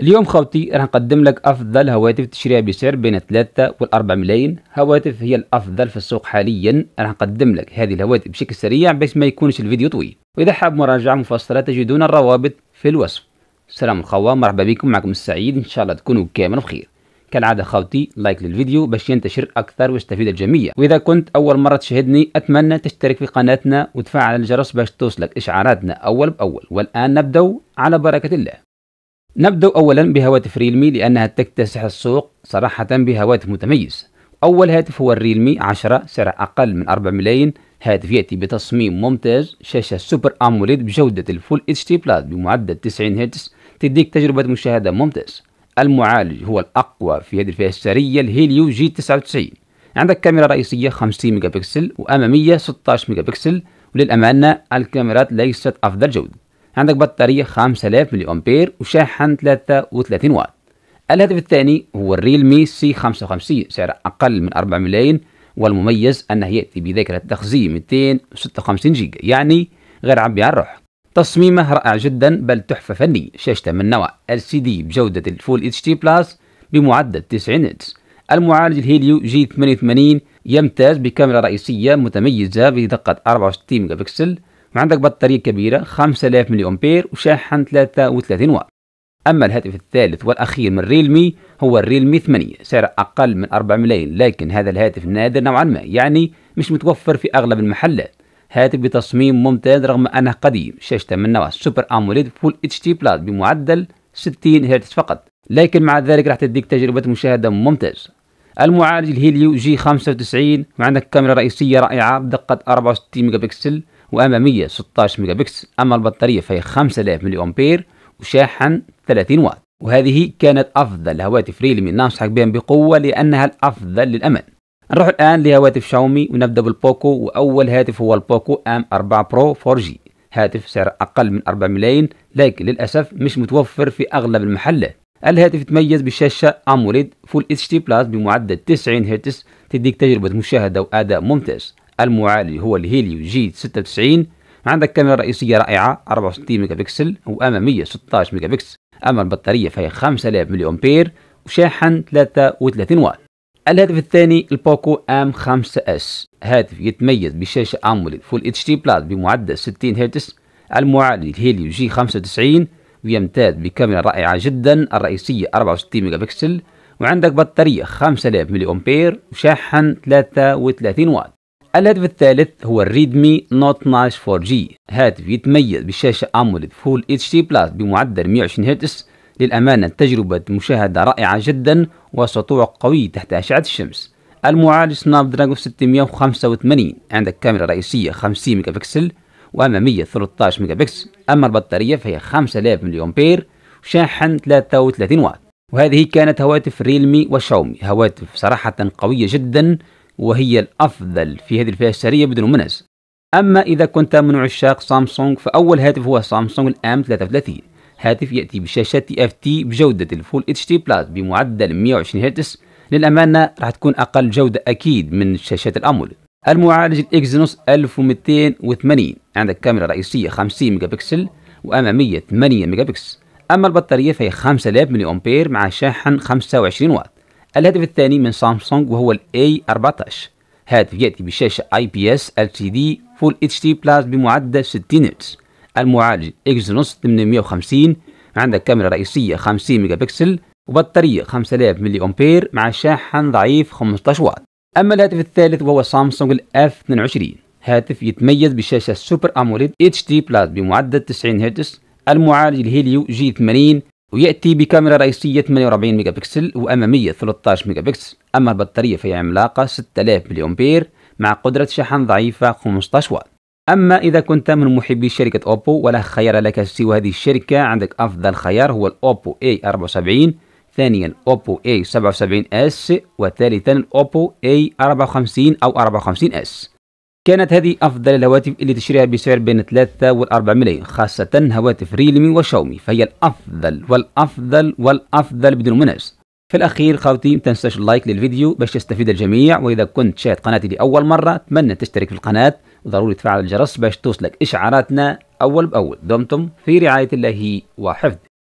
اليوم خوتي راح نقدم لك افضل هواتف تشتريها بسعر بين 3 و 4 ملايين هواتف هي الافضل في السوق حاليا راح نقدم لك هذه الهواتف بشكل سريع باش ما يكونش الفيديو طويل واذا حاب مراجعه مفصله تجدون الروابط في الوصف سلام الخوة مرحبا بكم معكم السعيد ان شاء الله تكونوا كامل بخير كالعادة خوتي لايك للفيديو باش ينتشر أكثر ويستفيد الجميع وإذا كنت أول مرة تشاهدني أتمنى تشترك في قناتنا وتفعل الجرس باش توصلك إشعاراتنا أول بأول والآن نبدأ على بركة الله نبدأ أولا بهواتف ريلمي لأنها تكتسح السوق صراحة بهواتف متميز أول هاتف هو الريلمي 10 سعر أقل من 4 ملايين هاتف يأتي بتصميم ممتاز شاشة سوبر أموليد بجودة الفول اتش تي بلاد بمعدل 90 هرتز تديك تجربة مشاهدة ممتاز المعالج هو الأقوى في هذه الفئة السعرية الهيليو جي 99 عندك كاميرا رئيسية 50 ميجا بكسل وأمامية 16 ميجا بكسل وللأمانة الكاميرات ليست أفضل جودة عندك بطارية 5000 ملي أمبير وشاحن 33 واط الهدف الثاني هو الريلمي سي 55 سعر أقل من 4 ملايين والمميز أنه يأتي بذاكرة تخزين 256 جيجا يعني غير عبي عن روح تصميمه رائع جدا بل تحفة فنية شاشته من نوع LCD بجودة الفول اتش تي بلاس بمعدل 90 هرتز المعالج الهيليو جي 88 يمتاز بكاميرا رئيسية متميزة بدقة 64 ميجا بكسل عندك بطارية كبيرة 5000 ملي أمبير وشاحن 33 واط أما الهاتف الثالث والأخير من ريلمي هو الريلمي 8 سعر أقل من 4 ملايين لكن هذا الهاتف نادر نوعا ما يعني مش متوفر في أغلب المحلات هاتف بتصميم ممتاز رغم أنه قديم شاشته من نوع سوبر أموليد فول اتش تي بلس بمعدل 60 هرتز فقط لكن مع ذلك راح تديك تجربة مشاهدة ممتاز المعالج الهيليو جي 95 وعندك كاميرا رئيسية رائعة بدقة 64 ميجا بكسل وأمامية 16 ميجا بكسل أما البطارية فهي 5000 ملي أمبير وشاحن 30 واط وهذه كانت أفضل هواتف ريلمي ننصحك بها بقوة لأنها الأفضل للأمان نروح الآن لهواتف شاومي ونبدأ بالبوكو وأول هاتف هو البوكو أم 4 برو 4 جي هاتف سعر أقل من 4 ملايين لكن للأسف مش متوفر في أغلب المحلات الهاتف يتميز بشاشة أموليد فول اتش تي بلس بمعدل 90 هرتز تديك تجربة مشاهدة وأداء ممتاز المعالج هو الهيليو جي 96 عندك كاميرا رئيسية رائعة 64 ميجا بكسل وأمامية 16 ميجا بكسل أما البطارية فهي 5000 ملي أمبير وشاحن 33 واط الهاتف الثاني البوكو ام 5 اس هاتف يتميز بشاشة اموليد فول اتش دي بلس بمعدل 60 هرتز المعالج هيليو جي 95 ويمتاز بكاميرا رائعة جدا الرئيسية 64 ميجا بكسل وعندك بطارية 5000 ملي أمبير وشاحن 33 واط الهاتف الثالث هو الريدمي نوت 12 4G هاتف يتميز بشاشة AMOLED فول اتش دي بلس بمعدل 120 هرتز للأمانة تجربة مشاهدة رائعة جدا وسطوع قوي تحت أشعة الشمس المعالج سناب دراجون 685 عندك كاميرا رئيسية 50 ميجا بكسل وأمامية 13 ميجا بكسل أما البطارية فهي 5000 ملي أمبير وشاحن 33 واط وهذه كانت هواتف ريلمي وشاومي هواتف صراحة قوية جدا وهي الأفضل في هذه الفئة السعرية بدون منز أما إذا كنت من عشاق سامسونج فأول هاتف هو سامسونج الام 33 هاتف يأتي بشاشة اف تي بجودة الفول اتش تي بلس بمعدل 120 هرتز للأمانة راح تكون أقل جودة أكيد من شاشات الأمول المعالج الإكزينوس 1280 عندك كاميرا رئيسية 50 ميجا بكسل وأمامية 8 ميجا بكسل أما البطارية فهي 5000 ملي أمبير مع شاحن 25 واط الهاتف الثاني من سامسونج وهو الـ A14 هاتف يأتي بشاشة IPS LCD Full HD Plus بمعدل 60 هرتز المعالج Exynos 850 عندك كاميرا رئيسية 50 ميجا بكسل وبطارية 5000 ملي أمبير مع شاحن ضعيف 15 واط أما الهاتف الثالث وهو سامسونج الـ F22 هاتف يتميز بشاشة سوبر أموليد HD Plus بمعدل 90 هرتز المعالج الهيليو جي 80 ويأتي بكاميرا رئيسية 48 ميجا بكسل وأمامية 13 ميجا بكسل أما البطارية فهي عملاقة 6000 ملي أمبير مع قدرة شحن ضعيفة 15 واط أما إذا كنت من محبي شركة أوبو ولا خيار لك سوى هذه الشركة عندك أفضل خيار هو الأوبو A74 ثانيا أوبو A77S وثالثا اوبو a A54 أو 54S كانت هذه أفضل الهواتف اللي تشتريها بسعر بين 3 و 4 ملايين خاصة هواتف ريلمي وشاومي فهي الأفضل والأفضل والأفضل بدون منازع في الأخير خاوتي ما تنساش اللايك للفيديو باش يستفيد الجميع وإذا كنت شاهد قناتي لأول مرة أتمنى تشترك في القناة وضروري تفعل الجرس باش توصلك إشعاراتنا أول بأول دمتم في رعاية الله وحفظه